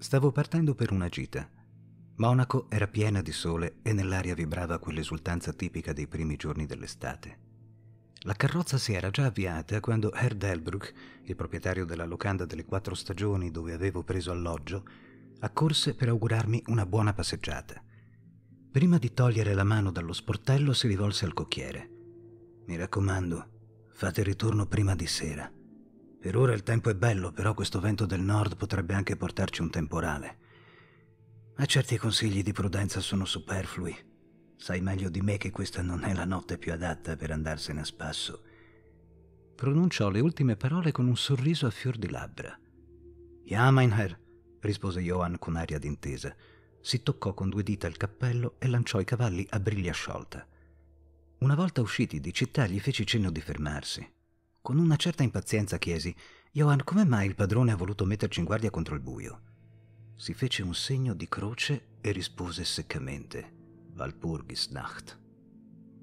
Stavo partendo per una gita. Monaco era piena di sole e nell'aria vibrava quell'esultanza tipica dei primi giorni dell'estate. La carrozza si era già avviata quando Herr Delbruck, il proprietario della locanda delle quattro stagioni dove avevo preso alloggio, accorse per augurarmi una buona passeggiata. Prima di togliere la mano dallo sportello si rivolse al cocchiere. Mi raccomando, fate ritorno prima di sera. Per ora il tempo è bello, però questo vento del nord potrebbe anche portarci un temporale. Ma certi consigli di prudenza sono superflui. Sai meglio di me che questa non è la notte più adatta per andarsene a spasso. Pronunciò le ultime parole con un sorriso a fior di labbra. Ja, mein Herr, rispose Johan con aria d'intesa. Si toccò con due dita il cappello e lanciò i cavalli a briglia sciolta. Una volta usciti di città gli feci cenno di fermarsi. Con una certa impazienza chiesi, Johan, come mai il padrone ha voluto metterci in guardia contro il buio? Si fece un segno di croce e rispose seccamente, Walpurgisnacht.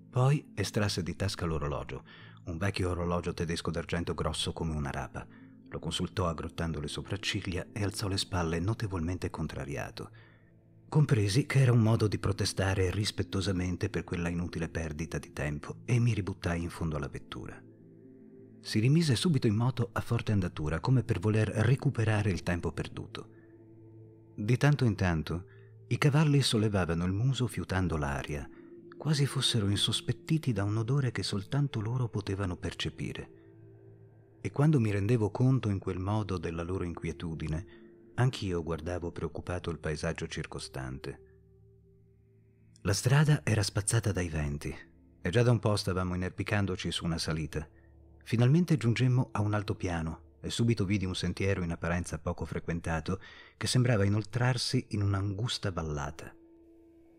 Poi estrasse di tasca l'orologio, un vecchio orologio tedesco d'argento grosso come una rapa. Lo consultò aggrottando le sopracciglia e alzò le spalle notevolmente contrariato. Compresi che era un modo di protestare rispettosamente per quella inutile perdita di tempo e mi ributtai in fondo alla vettura si rimise subito in moto a forte andatura, come per voler recuperare il tempo perduto. Di tanto in tanto i cavalli sollevavano il muso fiutando l'aria, quasi fossero insospettiti da un odore che soltanto loro potevano percepire. E quando mi rendevo conto in quel modo della loro inquietudine, anch'io guardavo preoccupato il paesaggio circostante. La strada era spazzata dai venti e già da un po' stavamo inerpicandoci su una salita. Finalmente giungemmo a un altopiano e subito vidi un sentiero in apparenza poco frequentato che sembrava inoltrarsi in un'angusta vallata.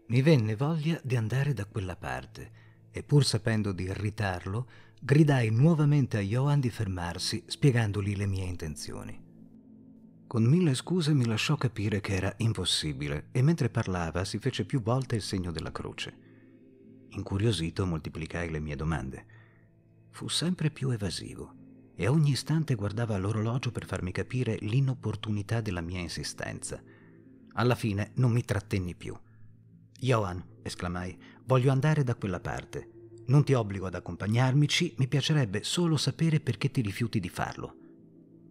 Mi venne voglia di andare da quella parte e pur sapendo di irritarlo, gridai nuovamente a Johan di fermarsi spiegandogli le mie intenzioni. Con mille scuse mi lasciò capire che era impossibile e mentre parlava si fece più volte il segno della croce. Incuriosito moltiplicai le mie domande fu sempre più evasivo e a ogni istante guardava l'orologio per farmi capire l'inopportunità della mia insistenza. Alla fine non mi trattenni più. Johan, esclamai, voglio andare da quella parte. Non ti obbligo ad accompagnarmici, mi piacerebbe solo sapere perché ti rifiuti di farlo.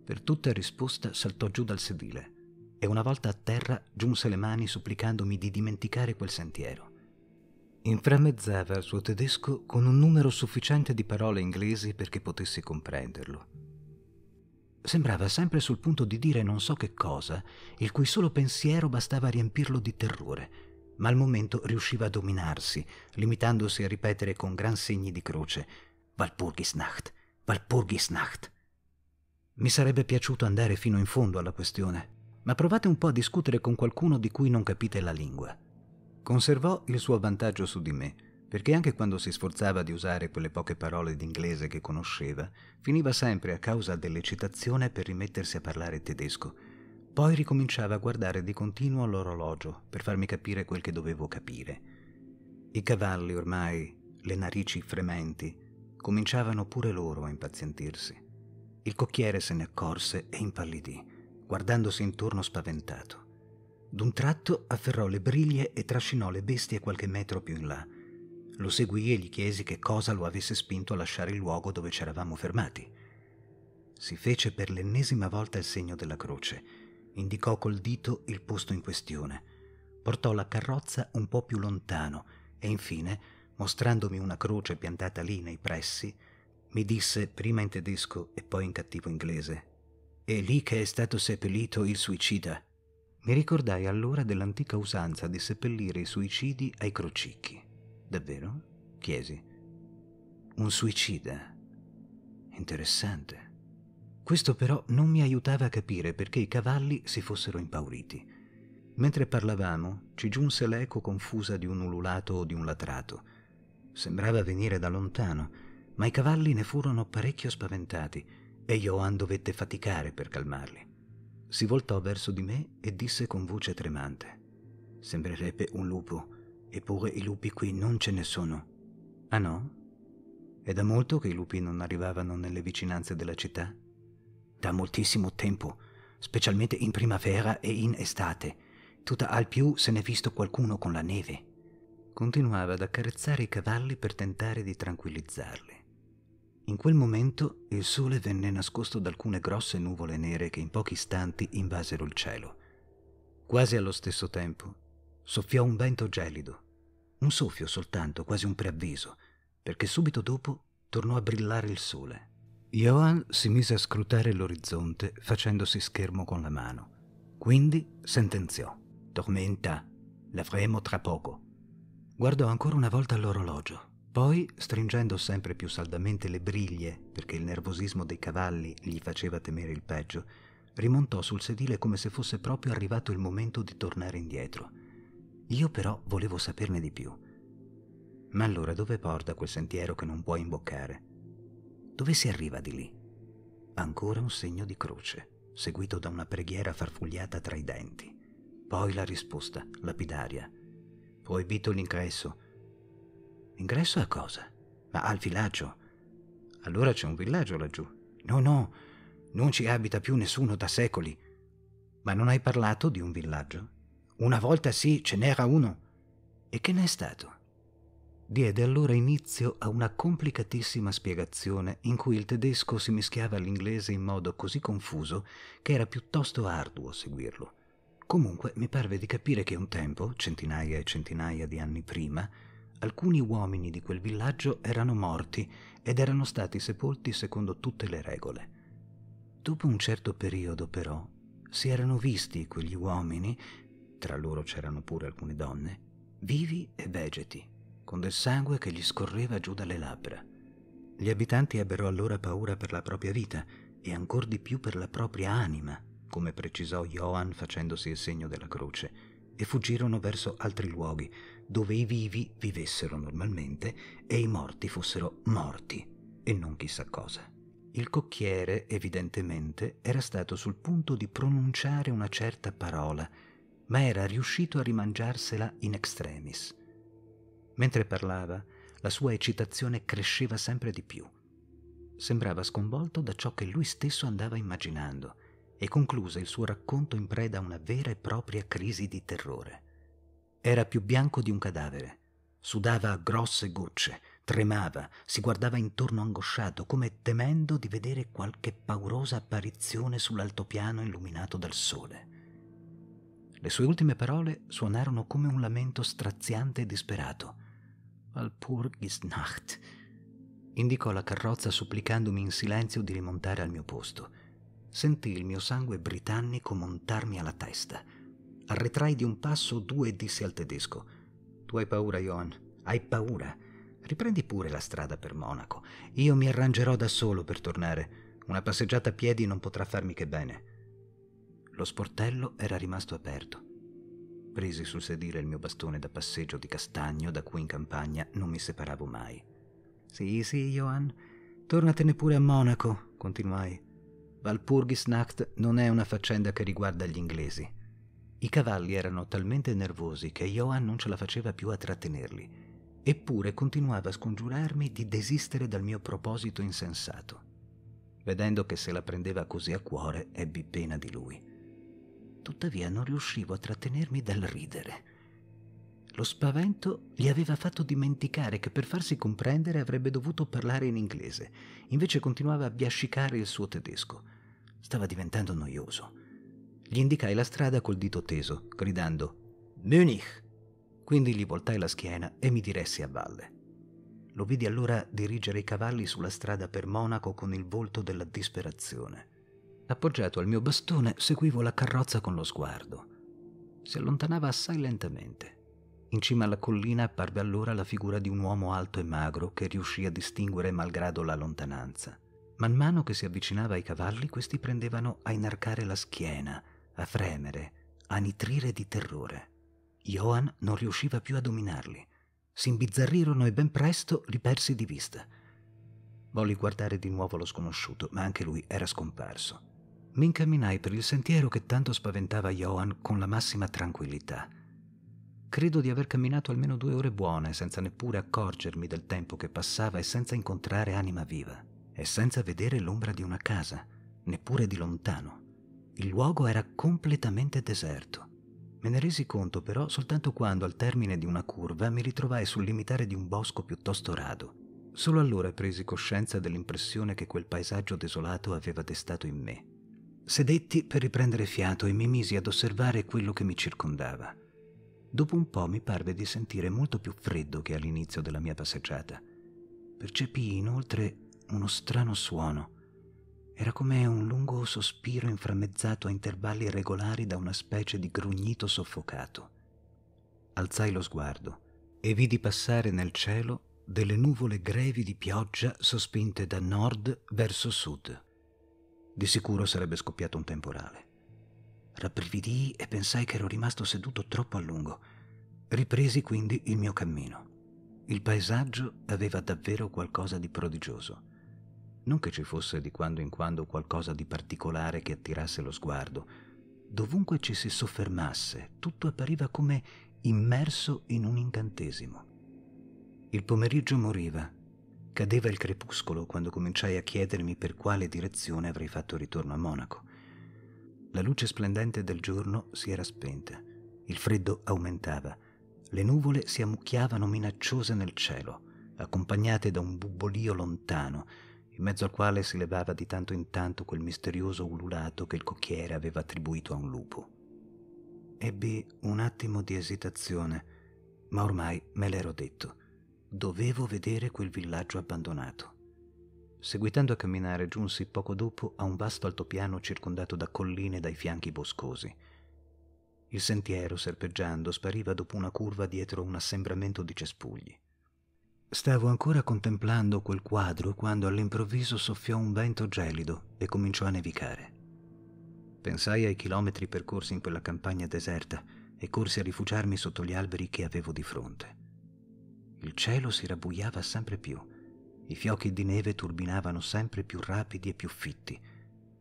Per tutta risposta saltò giù dal sedile e una volta a terra giunse le mani supplicandomi di dimenticare quel sentiero inframmezzava il suo tedesco con un numero sufficiente di parole inglesi perché potessi comprenderlo. Sembrava sempre sul punto di dire non so che cosa, il cui solo pensiero bastava a riempirlo di terrore, ma al momento riusciva a dominarsi, limitandosi a ripetere con gran segni di croce Walpurgisnacht, Walpurgisnacht. Mi sarebbe piaciuto andare fino in fondo alla questione, ma provate un po' a discutere con qualcuno di cui non capite la lingua. Conservò il suo vantaggio su di me, perché anche quando si sforzava di usare quelle poche parole d'inglese che conosceva, finiva sempre a causa dell'eccitazione per rimettersi a parlare tedesco. Poi ricominciava a guardare di continuo l'orologio per farmi capire quel che dovevo capire. I cavalli ormai, le narici frementi, cominciavano pure loro a impazientirsi. Il cocchiere se ne accorse e impallidì, guardandosi intorno spaventato. D'un tratto afferrò le briglie e trascinò le bestie qualche metro più in là. Lo seguì e gli chiesi che cosa lo avesse spinto a lasciare il luogo dove ci eravamo fermati. Si fece per l'ennesima volta il segno della croce, indicò col dito il posto in questione, portò la carrozza un po' più lontano e infine, mostrandomi una croce piantata lì nei pressi, mi disse prima in tedesco e poi in cattivo inglese: È lì che è stato seppellito il suicida. Mi ricordai allora dell'antica usanza di seppellire i suicidi ai crocicchi. Davvero? chiesi. Un suicida? Interessante. Questo però non mi aiutava a capire perché i cavalli si fossero impauriti. Mentre parlavamo, ci giunse l'eco confusa di un ululato o di un latrato. Sembrava venire da lontano, ma i cavalli ne furono parecchio spaventati e Johan dovette faticare per calmarli. Si voltò verso di me e disse con voce tremante: Sembrerebbe un lupo, eppure i lupi qui non ce ne sono. Ah no? È da molto che i lupi non arrivavano nelle vicinanze della città? Da moltissimo tempo, specialmente in primavera e in estate. Tutta al più se n'è visto qualcuno con la neve. Continuava ad accarezzare i cavalli per tentare di tranquillizzarli. In quel momento il sole venne nascosto da alcune grosse nuvole nere che in pochi istanti invasero il cielo. Quasi allo stesso tempo soffiò un vento gelido, un soffio soltanto, quasi un preavviso, perché subito dopo tornò a brillare il sole. Johan si mise a scrutare l'orizzonte facendosi schermo con la mano. Quindi sentenziò: Tormenta, l'avremo tra poco. Guardò ancora una volta l'orologio. Poi, stringendo sempre più saldamente le briglie, perché il nervosismo dei cavalli gli faceva temere il peggio, rimontò sul sedile come se fosse proprio arrivato il momento di tornare indietro. Io però volevo saperne di più. Ma allora dove porta quel sentiero che non puoi imboccare? Dove si arriva di lì? Ancora un segno di croce, seguito da una preghiera farfugliata tra i denti. Poi la risposta, lapidaria. Proibito l'ingresso, Ingresso a cosa? Ma al villaggio. Allora c'è un villaggio laggiù. No, no, non ci abita più nessuno da secoli. Ma non hai parlato di un villaggio? Una volta sì, ce n'era uno. E che ne è stato? Diede allora inizio a una complicatissima spiegazione in cui il tedesco si mischiava all'inglese in modo così confuso che era piuttosto arduo seguirlo. Comunque mi parve di capire che un tempo, centinaia e centinaia di anni prima, alcuni uomini di quel villaggio erano morti ed erano stati sepolti secondo tutte le regole. Dopo un certo periodo, però, si erano visti quegli uomini, tra loro c'erano pure alcune donne, vivi e vegeti, con del sangue che gli scorreva giù dalle labbra. Gli abitanti ebbero allora paura per la propria vita e ancor di più per la propria anima, come precisò Johan facendosi il segno della croce e fuggirono verso altri luoghi, dove i vivi vivessero normalmente e i morti fossero morti e non chissà cosa. Il cocchiere, evidentemente, era stato sul punto di pronunciare una certa parola, ma era riuscito a rimangiarsela in extremis. Mentre parlava, la sua eccitazione cresceva sempre di più. Sembrava sconvolto da ciò che lui stesso andava immaginando – e concluse il suo racconto in preda a una vera e propria crisi di terrore. Era più bianco di un cadavere, sudava a grosse gocce, tremava, si guardava intorno angosciato, come temendo di vedere qualche paurosa apparizione sull'altopiano illuminato dal sole. Le sue ultime parole suonarono come un lamento straziante e disperato. Walpurgisnacht. Indicò la carrozza supplicandomi in silenzio di rimontare al mio posto sentì il mio sangue britannico montarmi alla testa. Arretrai di un passo o due e dissi al tedesco: Tu hai paura, Johan, hai paura. Riprendi pure la strada per Monaco. Io mi arrangerò da solo per tornare. Una passeggiata a piedi non potrà farmi che bene. Lo sportello era rimasto aperto. Presi sul sedile il mio bastone da passeggio di castagno da cui in campagna non mi separavo mai. Sì, sì, Johan, tornatene pure a Monaco, continuai. Walpurgisnacht non è una faccenda che riguarda gli inglesi. I cavalli erano talmente nervosi che Johan non ce la faceva più a trattenerli, eppure continuava a scongiurarmi di desistere dal mio proposito insensato. Vedendo che se la prendeva così a cuore, ebbi pena di lui. Tuttavia non riuscivo a trattenermi dal ridere. Lo spavento gli aveva fatto dimenticare che per farsi comprendere avrebbe dovuto parlare in inglese, invece continuava a biascicare il suo tedesco. Stava diventando noioso. Gli indicai la strada col dito teso, gridando Munich! Quindi gli voltai la schiena e mi diressi a valle. Lo vidi allora dirigere i cavalli sulla strada per Monaco con il volto della disperazione. Appoggiato al mio bastone, seguivo la carrozza con lo sguardo. Si allontanava assai lentamente. In cima alla collina apparve allora la figura di un uomo alto e magro che riuscì a distinguere malgrado la lontananza. Man mano che si avvicinava ai cavalli, questi prendevano a inarcare la schiena, a fremere, a nitrire di terrore. Johan non riusciva più a dominarli. Si imbizzarrirono e ben presto li persi di vista. Volli guardare di nuovo lo sconosciuto, ma anche lui era scomparso. Mi incamminai per il sentiero che tanto spaventava Johan con la massima tranquillità. Credo di aver camminato almeno due ore buone senza neppure accorgermi del tempo che passava e senza incontrare anima viva e senza vedere l'ombra di una casa, neppure di lontano. Il luogo era completamente deserto. Me ne resi conto però soltanto quando al termine di una curva mi ritrovai sul limitare di un bosco piuttosto rado. Solo allora presi coscienza dell'impressione che quel paesaggio desolato aveva destato in me. Sedetti per riprendere fiato e mi misi ad osservare quello che mi circondava. Dopo un po' mi parve di sentire molto più freddo che all'inizio della mia passeggiata. Percepii inoltre uno strano suono. Era come un lungo sospiro inframmezzato a intervalli regolari da una specie di grugnito soffocato. Alzai lo sguardo e vidi passare nel cielo delle nuvole grevi di pioggia sospinte da nord verso sud. Di sicuro sarebbe scoppiato un temporale. Rabbrividii e pensai che ero rimasto seduto troppo a lungo. Ripresi quindi il mio cammino. Il paesaggio aveva davvero qualcosa di prodigioso. Non che ci fosse di quando in quando qualcosa di particolare che attirasse lo sguardo. Dovunque ci si soffermasse, tutto appariva come immerso in un incantesimo. Il pomeriggio moriva. Cadeva il crepuscolo quando cominciai a chiedermi per quale direzione avrei fatto ritorno a Monaco. La luce splendente del giorno si era spenta, il freddo aumentava, le nuvole si ammucchiavano minacciose nel cielo, accompagnate da un bubbolio lontano in mezzo al quale si levava di tanto in tanto quel misterioso ululato che il cocchiere aveva attribuito a un lupo. Ebbi un attimo di esitazione, ma ormai me l'ero detto. Dovevo vedere quel villaggio abbandonato. Seguitando a camminare giunsi poco dopo a un vasto altopiano circondato da colline dai fianchi boscosi. Il sentiero, serpeggiando, spariva dopo una curva dietro un assembramento di cespugli. Stavo ancora contemplando quel quadro quando all'improvviso soffiò un vento gelido e cominciò a nevicare. Pensai ai chilometri percorsi in quella campagna deserta e corsi a rifugiarmi sotto gli alberi che avevo di fronte. Il cielo si rabbuiava sempre più, i fiocchi di neve turbinavano sempre più rapidi e più fitti,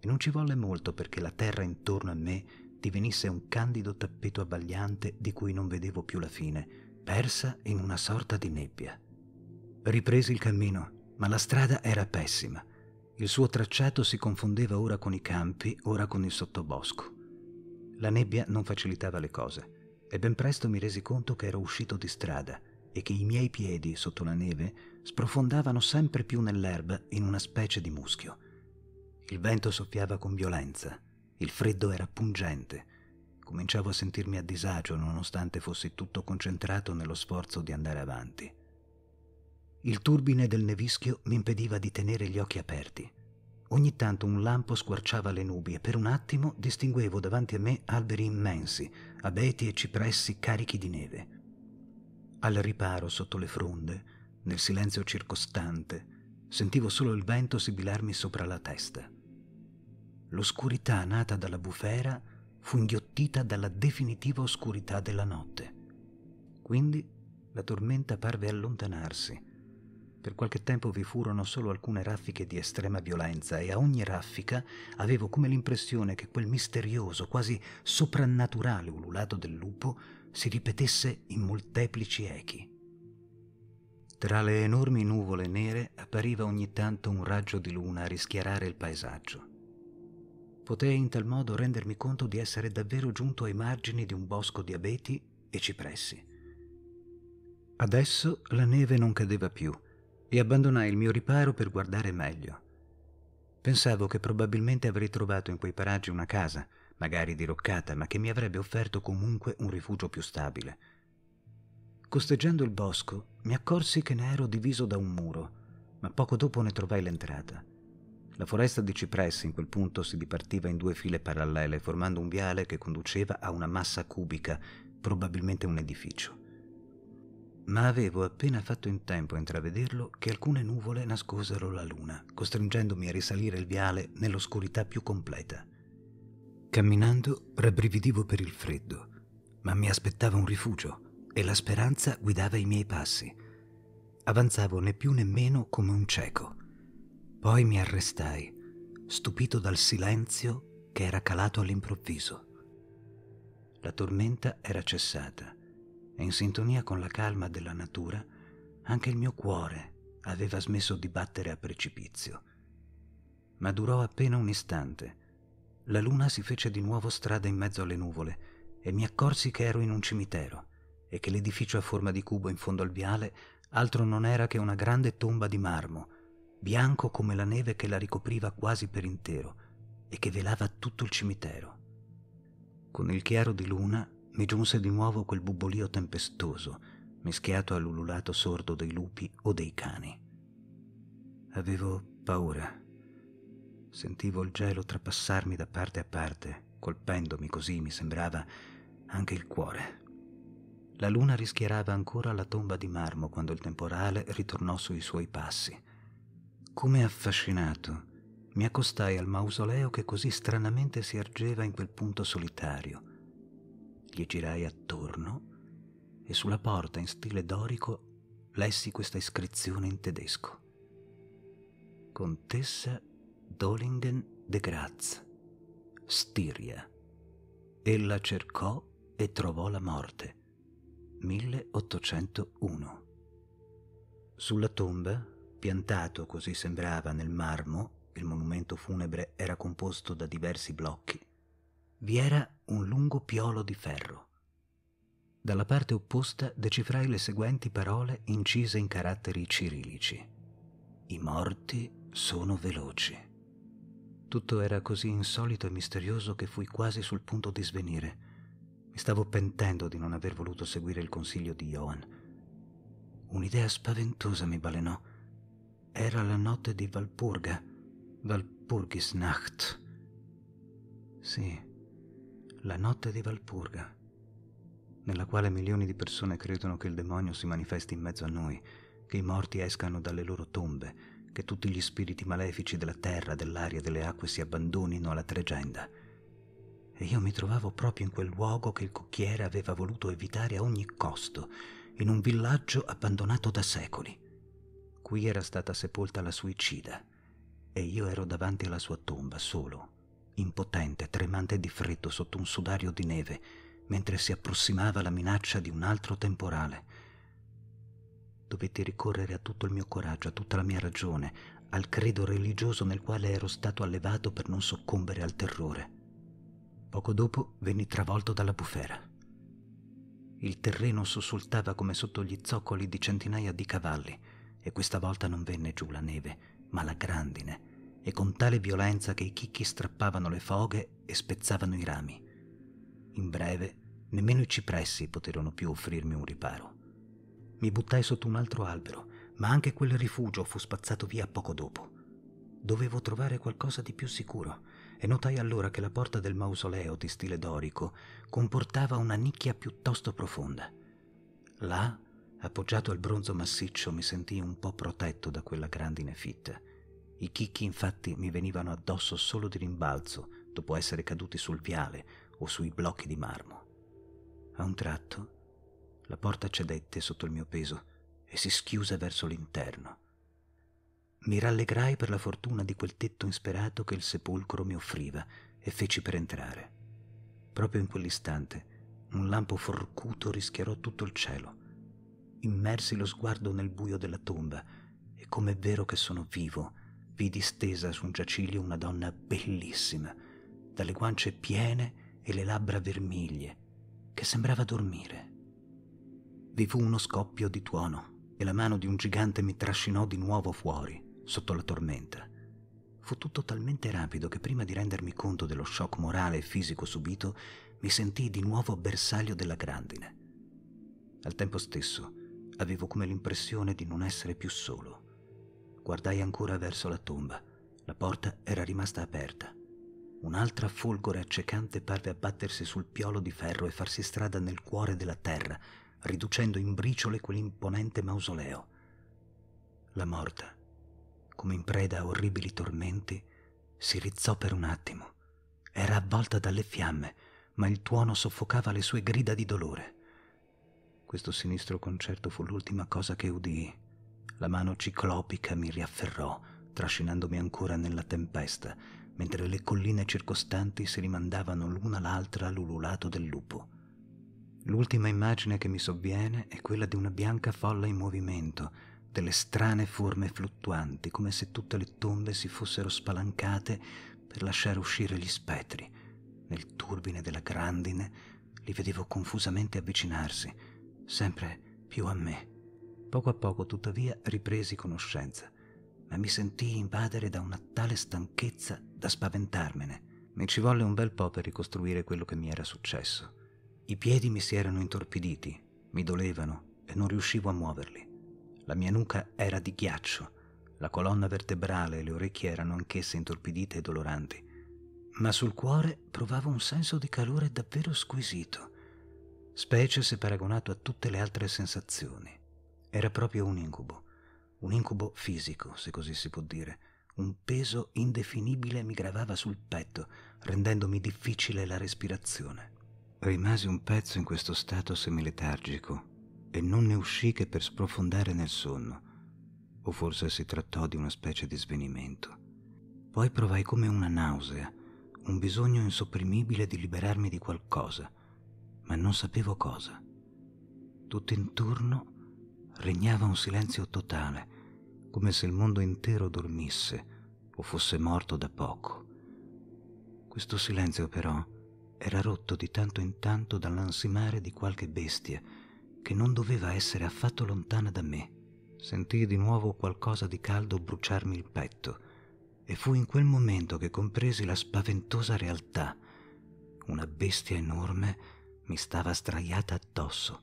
e non ci volle molto perché la terra intorno a me divenisse un candido tappeto abbagliante di cui non vedevo più la fine, persa in una sorta di nebbia. Ripresi il cammino, ma la strada era pessima. Il suo tracciato si confondeva ora con i campi, ora con il sottobosco. La nebbia non facilitava le cose e ben presto mi resi conto che ero uscito di strada e che i miei piedi, sotto la neve, sprofondavano sempre più nell'erba in una specie di muschio. Il vento soffiava con violenza, il freddo era pungente. Cominciavo a sentirmi a disagio nonostante fossi tutto concentrato nello sforzo di andare avanti. Il turbine del nevischio mi impediva di tenere gli occhi aperti. Ogni tanto un lampo squarciava le nubi e per un attimo distinguevo davanti a me alberi immensi, abeti e cipressi carichi di neve. Al riparo sotto le fronde, nel silenzio circostante, sentivo solo il vento sibilarmi sopra la testa. L'oscurità nata dalla bufera fu inghiottita dalla definitiva oscurità della notte. Quindi la tormenta parve allontanarsi per qualche tempo vi furono solo alcune raffiche di estrema violenza e a ogni raffica avevo come l'impressione che quel misterioso, quasi soprannaturale ululato del lupo si ripetesse in molteplici echi. Tra le enormi nuvole nere appariva ogni tanto un raggio di luna a rischiarare il paesaggio. Potei in tal modo rendermi conto di essere davvero giunto ai margini di un bosco di abeti e cipressi. Adesso la neve non cadeva più e abbandonai il mio riparo per guardare meglio. Pensavo che probabilmente avrei trovato in quei paraggi una casa, magari diroccata, ma che mi avrebbe offerto comunque un rifugio più stabile. Costeggiando il bosco, mi accorsi che ne ero diviso da un muro, ma poco dopo ne trovai l'entrata. La foresta di cipressi in quel punto si dipartiva in due file parallele, formando un viale che conduceva a una massa cubica, probabilmente un edificio ma avevo appena fatto in tempo a intravederlo che alcune nuvole nascosero la luna, costringendomi a risalire il viale nell'oscurità più completa. Camminando rabbrividivo per il freddo, ma mi aspettava un rifugio e la speranza guidava i miei passi. Avanzavo né più né meno come un cieco. Poi mi arrestai, stupito dal silenzio che era calato all'improvviso. La tormenta era cessata e in sintonia con la calma della natura, anche il mio cuore aveva smesso di battere a precipizio. Ma durò appena un istante. La luna si fece di nuovo strada in mezzo alle nuvole e mi accorsi che ero in un cimitero e che l'edificio a forma di cubo in fondo al viale altro non era che una grande tomba di marmo, bianco come la neve che la ricopriva quasi per intero e che velava tutto il cimitero. Con il chiaro di luna mi giunse di nuovo quel bubbolio tempestoso, mischiato all'ululato sordo dei lupi o dei cani. Avevo paura. Sentivo il gelo trapassarmi da parte a parte, colpendomi così, mi sembrava, anche il cuore. La luna rischiarava ancora la tomba di marmo quando il temporale ritornò sui suoi passi. Come affascinato, mi accostai al mausoleo che così stranamente si ergeva in quel punto solitario gli girai attorno e sulla porta in stile dorico lessi questa iscrizione in tedesco. Contessa Dolingen de Graz, Stiria. Ella cercò e trovò la morte. 1801. Sulla tomba, piantato così sembrava nel marmo, il monumento funebre era composto da diversi blocchi vi era un lungo piolo di ferro. Dalla parte opposta decifrai le seguenti parole incise in caratteri cirilici. I morti sono veloci. Tutto era così insolito e misterioso che fui quasi sul punto di svenire. Mi stavo pentendo di non aver voluto seguire il consiglio di Johan. Un'idea spaventosa mi balenò. Era la notte di Valpurga, Valpurgisnacht. Sì, la notte di Valpurga, nella quale milioni di persone credono che il demonio si manifesti in mezzo a noi, che i morti escano dalle loro tombe, che tutti gli spiriti malefici della terra, dell'aria e delle acque si abbandonino alla tregenda. E io mi trovavo proprio in quel luogo che il cocchiere aveva voluto evitare a ogni costo, in un villaggio abbandonato da secoli. Qui era stata sepolta la suicida, e io ero davanti alla sua tomba solo, impotente, tremante di freddo sotto un sudario di neve, mentre si approssimava la minaccia di un altro temporale. Dovetti ricorrere a tutto il mio coraggio, a tutta la mia ragione, al credo religioso nel quale ero stato allevato per non soccombere al terrore. Poco dopo venni travolto dalla bufera. Il terreno sussultava come sotto gli zoccoli di centinaia di cavalli e questa volta non venne giù la neve, ma la grandine, e con tale violenza che i chicchi strappavano le foghe e spezzavano i rami. In breve, nemmeno i cipressi poterono più offrirmi un riparo. Mi buttai sotto un altro albero, ma anche quel rifugio fu spazzato via poco dopo. Dovevo trovare qualcosa di più sicuro e notai allora che la porta del mausoleo di stile dorico comportava una nicchia piuttosto profonda. Là, appoggiato al bronzo massiccio, mi sentii un po' protetto da quella grandine fitta i chicchi infatti mi venivano addosso solo di rimbalzo, dopo essere caduti sul viale o sui blocchi di marmo. A un tratto la porta cedette sotto il mio peso e si schiuse verso l'interno. Mi rallegrai per la fortuna di quel tetto insperato che il sepolcro mi offriva e feci per entrare. Proprio in quell'istante un lampo forcuto rischiarò tutto il cielo. Immersi lo sguardo nel buio della tomba e come è vero che sono vivo, vidi stesa su un giaciglio una donna bellissima, dalle guance piene e le labbra vermiglie, che sembrava dormire. Vi fu uno scoppio di tuono e la mano di un gigante mi trascinò di nuovo fuori, sotto la tormenta. Fu tutto talmente rapido che prima di rendermi conto dello shock morale e fisico subito, mi sentii di nuovo bersaglio della grandine. Al tempo stesso avevo come l'impressione di non essere più solo. Guardai ancora verso la tomba. La porta era rimasta aperta. Un'altra folgore accecante parve abbattersi sul piolo di ferro e farsi strada nel cuore della terra, riducendo in briciole quell'imponente mausoleo. La morta, come in preda a orribili tormenti, si rizzò per un attimo. Era avvolta dalle fiamme, ma il tuono soffocava le sue grida di dolore. Questo sinistro concerto fu l'ultima cosa che udii. La mano ciclopica mi riafferrò, trascinandomi ancora nella tempesta, mentre le colline circostanti si rimandavano l'una l'altra all'ululato del lupo. L'ultima immagine che mi sovviene è quella di una bianca folla in movimento, delle strane forme fluttuanti, come se tutte le tombe si fossero spalancate per lasciare uscire gli spettri. Nel turbine della grandine li vedevo confusamente avvicinarsi, sempre più a me Poco a poco, tuttavia, ripresi conoscenza, ma mi sentii invadere da una tale stanchezza da spaventarmene. Mi ci volle un bel po' per ricostruire quello che mi era successo. I piedi mi si erano intorpiditi, mi dolevano e non riuscivo a muoverli. La mia nuca era di ghiaccio, la colonna vertebrale e le orecchie erano anch'esse intorpidite e doloranti, ma sul cuore provavo un senso di calore davvero squisito, specie se paragonato a tutte le altre sensazioni. Era proprio un incubo, un incubo fisico, se così si può dire. Un peso indefinibile mi gravava sul petto, rendendomi difficile la respirazione. Rimasi un pezzo in questo stato semiletargico e non ne uscì che per sprofondare nel sonno, o forse si trattò di una specie di svenimento. Poi provai come una nausea, un bisogno insopprimibile di liberarmi di qualcosa, ma non sapevo cosa. Tutto intorno regnava un silenzio totale, come se il mondo intero dormisse o fosse morto da poco. Questo silenzio però era rotto di tanto in tanto dall'ansimare di qualche bestia che non doveva essere affatto lontana da me. Sentii di nuovo qualcosa di caldo bruciarmi il petto e fu in quel momento che compresi la spaventosa realtà. Una bestia enorme mi stava straiata addosso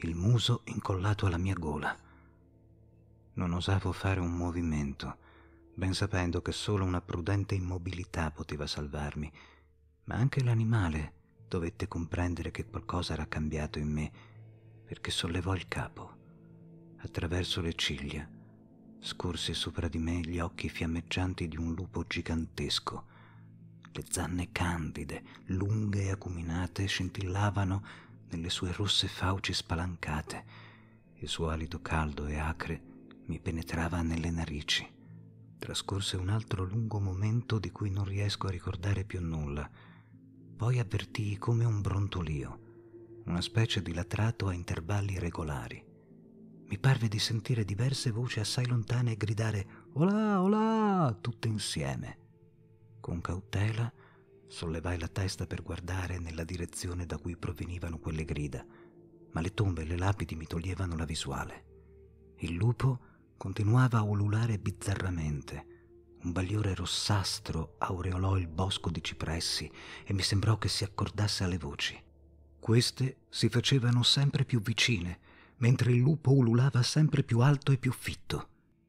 il muso incollato alla mia gola. Non osavo fare un movimento, ben sapendo che solo una prudente immobilità poteva salvarmi, ma anche l'animale dovette comprendere che qualcosa era cambiato in me, perché sollevò il capo. Attraverso le ciglia scorse sopra di me gli occhi fiammeggianti di un lupo gigantesco. Le zanne candide, lunghe e acuminate, scintillavano nelle sue rosse fauci spalancate. Il suo alito caldo e acre mi penetrava nelle narici. Trascorse un altro lungo momento di cui non riesco a ricordare più nulla. Poi avvertii come un brontolio, una specie di latrato a intervalli regolari. Mi parve di sentire diverse voci assai lontane gridare Olà, olà, tutte insieme. Con cautela Sollevai la testa per guardare nella direzione da cui provenivano quelle grida, ma le tombe e le lapidi mi toglievano la visuale. Il lupo continuava a ululare bizzarramente. Un bagliore rossastro aureolò il bosco di cipressi e mi sembrò che si accordasse alle voci. Queste si facevano sempre più vicine, mentre il lupo ululava sempre più alto e più fitto.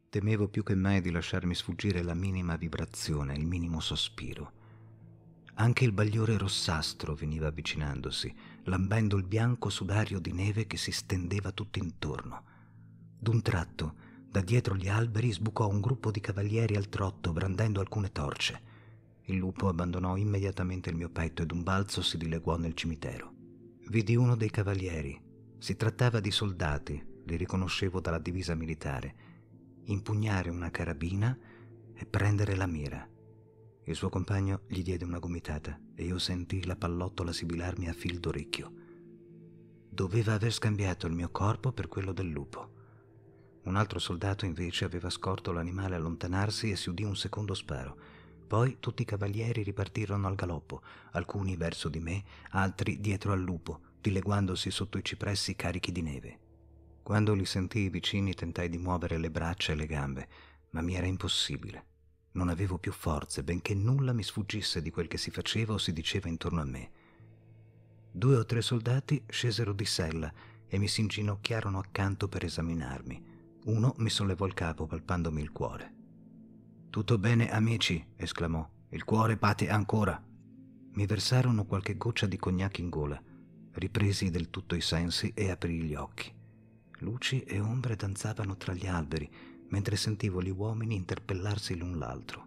Temevo più che mai di lasciarmi sfuggire la minima vibrazione, il minimo sospiro. Anche il bagliore rossastro veniva avvicinandosi, lambendo il bianco sudario di neve che si stendeva tutto intorno. D'un tratto, da dietro gli alberi sbucò un gruppo di cavalieri al trotto brandendo alcune torce. Il lupo abbandonò immediatamente il mio petto ed un balzo si dileguò nel cimitero. Vidi uno dei cavalieri. Si trattava di soldati, li riconoscevo dalla divisa militare, impugnare una carabina e prendere la mira. Il suo compagno gli diede una gomitata e io sentii la pallottola sibilarmi a fil d'orecchio. Doveva aver scambiato il mio corpo per quello del lupo. Un altro soldato invece aveva scorto l'animale allontanarsi e si udì un secondo sparo. Poi tutti i cavalieri ripartirono al galoppo, alcuni verso di me, altri dietro al lupo, dileguandosi sotto i cipressi carichi di neve. Quando li sentii vicini tentai di muovere le braccia e le gambe, ma mi era impossibile. Non avevo più forze, benché nulla mi sfuggisse di quel che si faceva o si diceva intorno a me. Due o tre soldati scesero di sella e mi si inginocchiarono accanto per esaminarmi. Uno mi sollevò il capo palpandomi il cuore. Tutto bene, amici, esclamò. Il cuore bate ancora. Mi versarono qualche goccia di cognac in gola. Ripresi del tutto i sensi e aprii gli occhi. Luci e ombre danzavano tra gli alberi mentre sentivo gli uomini interpellarsi l'un l'altro.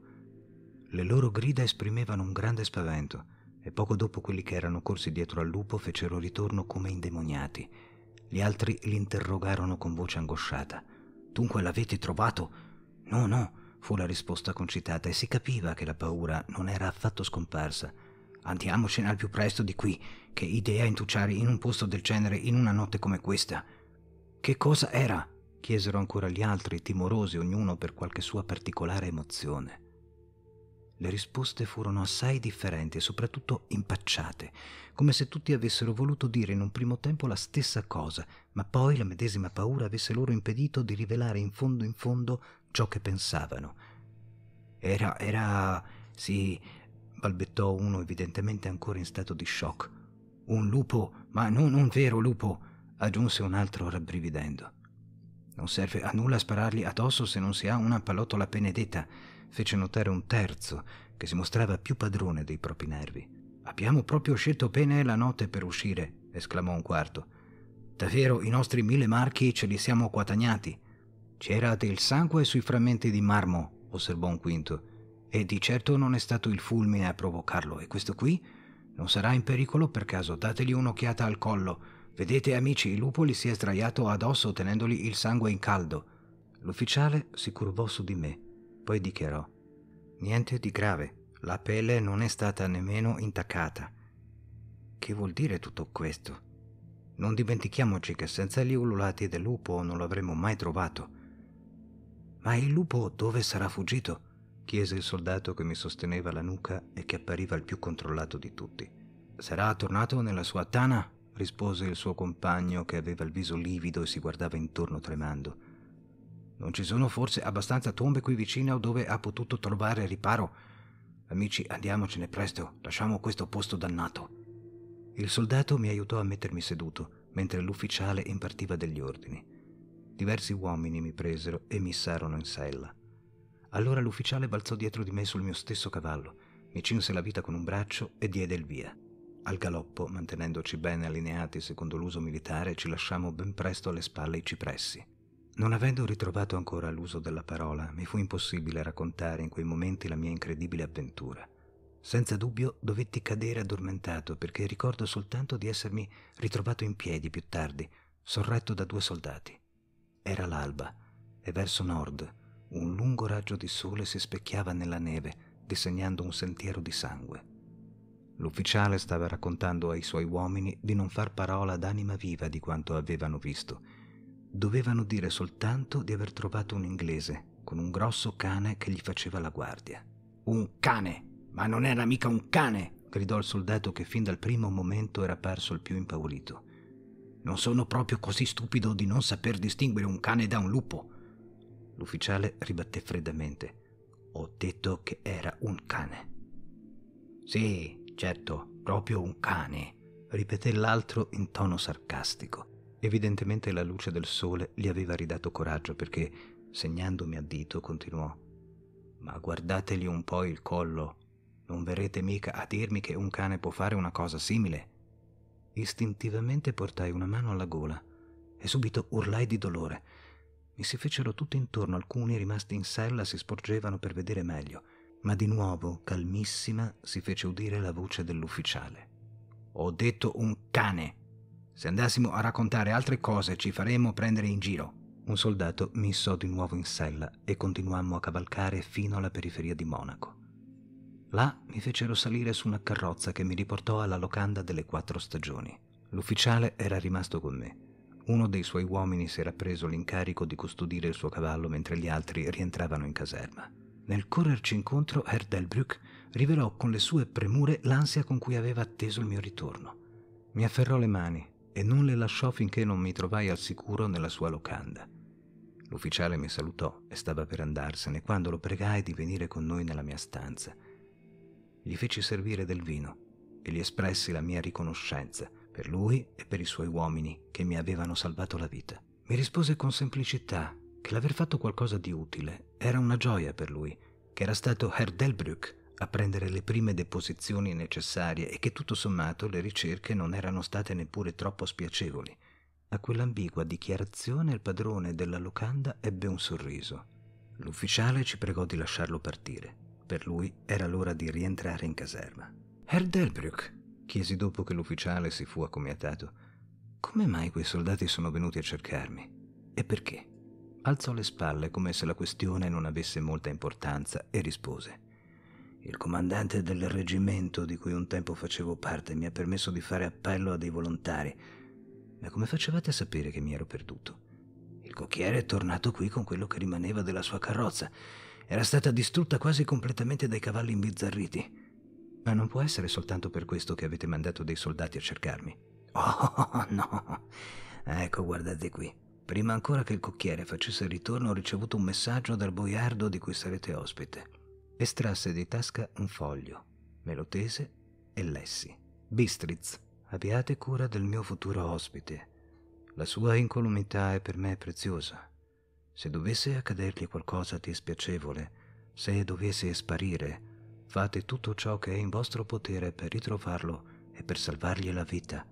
Le loro grida esprimevano un grande spavento e poco dopo quelli che erano corsi dietro al lupo fecero ritorno come indemoniati. Gli altri li interrogarono con voce angosciata. Dunque l'avete trovato? No, no, fu la risposta concitata e si capiva che la paura non era affatto scomparsa. Andiamocene al più presto di qui. Che idea intucciare in un posto del genere in una notte come questa. Che cosa era? chiesero ancora gli altri, timorosi ognuno per qualche sua particolare emozione. Le risposte furono assai differenti e soprattutto impacciate, come se tutti avessero voluto dire in un primo tempo la stessa cosa, ma poi la medesima paura avesse loro impedito di rivelare in fondo in fondo ciò che pensavano. Era, era, sì, balbettò uno evidentemente ancora in stato di shock. Un lupo, ma non un vero lupo, aggiunse un altro rabbrividendo. Non serve a nulla sparargli addosso se non si ha una pallottola benedetta, fece notare un terzo, che si mostrava più padrone dei propri nervi. Abbiamo proprio scelto bene la notte per uscire, esclamò un quarto. Davvero i nostri mille marchi ce li siamo guadagnati. C'era del sangue sui frammenti di marmo, osservò un quinto. E di certo non è stato il fulmine a provocarlo, e questo qui non sarà in pericolo per caso. Dategli un'occhiata al collo. Vedete, amici, il lupo gli si è sdraiato addosso tenendogli il sangue in caldo. L'ufficiale si curvò su di me, poi dichiarò: Niente di grave, la pelle non è stata nemmeno intaccata. Che vuol dire tutto questo? Non dimentichiamoci che senza gli ululati del lupo non l'avremmo mai trovato. Ma il lupo dove sarà fuggito? chiese il soldato che mi sosteneva la nuca e che appariva il più controllato di tutti. Sarà tornato nella sua tana? rispose il suo compagno che aveva il viso livido e si guardava intorno tremando. Non ci sono forse abbastanza tombe qui vicino dove ha potuto trovare riparo? Amici, andiamocene presto, lasciamo questo posto dannato. Il soldato mi aiutò a mettermi seduto, mentre l'ufficiale impartiva degli ordini. Diversi uomini mi presero e mi issarono in sella. Allora l'ufficiale balzò dietro di me sul mio stesso cavallo, mi cinse la vita con un braccio e diede il via. Al galoppo, mantenendoci bene allineati secondo l'uso militare, ci lasciamo ben presto alle spalle i cipressi. Non avendo ritrovato ancora l'uso della parola, mi fu impossibile raccontare in quei momenti la mia incredibile avventura. Senza dubbio dovetti cadere addormentato perché ricordo soltanto di essermi ritrovato in piedi più tardi, sorretto da due soldati. Era l'alba e verso nord un lungo raggio di sole si specchiava nella neve, disegnando un sentiero di sangue. L'ufficiale stava raccontando ai suoi uomini di non far parola ad anima viva di quanto avevano visto. Dovevano dire soltanto di aver trovato un inglese con un grosso cane che gli faceva la guardia. Un cane! Ma non era mica un cane! gridò il soldato che fin dal primo momento era parso il più impaurito. Non sono proprio così stupido di non saper distinguere un cane da un lupo. L'ufficiale ribatté freddamente. Ho detto che era un cane. Sì, Certo, proprio un cane, ripeté l'altro in tono sarcastico. Evidentemente la luce del sole gli aveva ridato coraggio perché, segnandomi a dito, continuò. Ma guardategli un po' il collo. Non verrete mica a dirmi che un cane può fare una cosa simile. Istintivamente portai una mano alla gola e subito urlai di dolore. Mi si fecero tutti intorno, alcuni rimasti in sella si sporgevano per vedere meglio ma di nuovo, calmissima, si fece udire la voce dell'ufficiale. Ho detto un cane. Se andassimo a raccontare altre cose ci faremmo prendere in giro. Un soldato mi issò di nuovo in sella e continuammo a cavalcare fino alla periferia di Monaco. Là mi fecero salire su una carrozza che mi riportò alla locanda delle quattro stagioni. L'ufficiale era rimasto con me. Uno dei suoi uomini si era preso l'incarico di custodire il suo cavallo mentre gli altri rientravano in caserma. Nel correrci incontro, Herr Delbrück rivelò con le sue premure l'ansia con cui aveva atteso il mio ritorno. Mi afferrò le mani e non le lasciò finché non mi trovai al sicuro nella sua locanda. L'ufficiale mi salutò e stava per andarsene quando lo pregai di venire con noi nella mia stanza. Gli feci servire del vino e gli espressi la mia riconoscenza per lui e per i suoi uomini che mi avevano salvato la vita. Mi rispose con semplicità L'aver fatto qualcosa di utile era una gioia per lui, che era stato Herr Delbrück a prendere le prime deposizioni necessarie e che tutto sommato le ricerche non erano state neppure troppo spiacevoli. A quell'ambigua dichiarazione il padrone della locanda ebbe un sorriso. L'ufficiale ci pregò di lasciarlo partire. Per lui era l'ora di rientrare in caserma. Herr Delbrück, chiesi dopo che l'ufficiale si fu accomiatato, come mai quei soldati sono venuti a cercarmi? E perché? Alzò le spalle come se la questione non avesse molta importanza e rispose. Il comandante del reggimento di cui un tempo facevo parte mi ha permesso di fare appello a dei volontari. Ma come facevate a sapere che mi ero perduto? Il cocchiere è tornato qui con quello che rimaneva della sua carrozza. Era stata distrutta quasi completamente dai cavalli imbizzarriti. Ma non può essere soltanto per questo che avete mandato dei soldati a cercarmi. Oh no! Ecco, guardate qui. Prima ancora che il cocchiere facesse il ritorno ho ricevuto un messaggio dal boiardo di cui sarete ospite. Estrasse di tasca un foglio, me lo tese e lessi. Bistritz, abbiate cura del mio futuro ospite. La sua incolumità è per me preziosa. Se dovesse accadergli qualcosa di spiacevole, se dovesse sparire, fate tutto ciò che è in vostro potere per ritrovarlo e per salvargli la vita.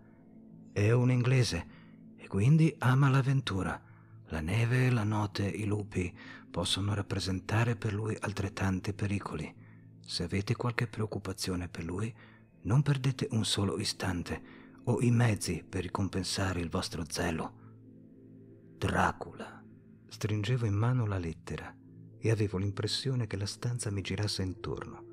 È un inglese quindi ama l'avventura. La neve, la notte, i lupi possono rappresentare per lui altrettanti pericoli. Se avete qualche preoccupazione per lui, non perdete un solo istante o i mezzi per ricompensare il vostro zelo. Dracula. Stringevo in mano la lettera e avevo l'impressione che la stanza mi girasse intorno.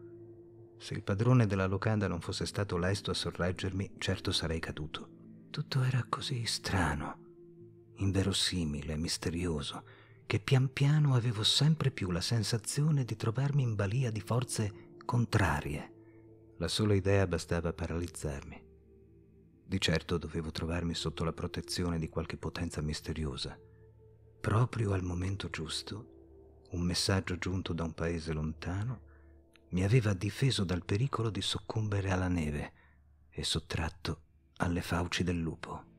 Se il padrone della locanda non fosse stato lesto a sorreggermi, certo sarei caduto. Tutto era così strano, inverosimile, misterioso, che pian piano avevo sempre più la sensazione di trovarmi in balia di forze contrarie. La sola idea bastava paralizzarmi. Di certo dovevo trovarmi sotto la protezione di qualche potenza misteriosa. Proprio al momento giusto, un messaggio giunto da un paese lontano mi aveva difeso dal pericolo di soccombere alla neve e sottratto alle fauci del lupo.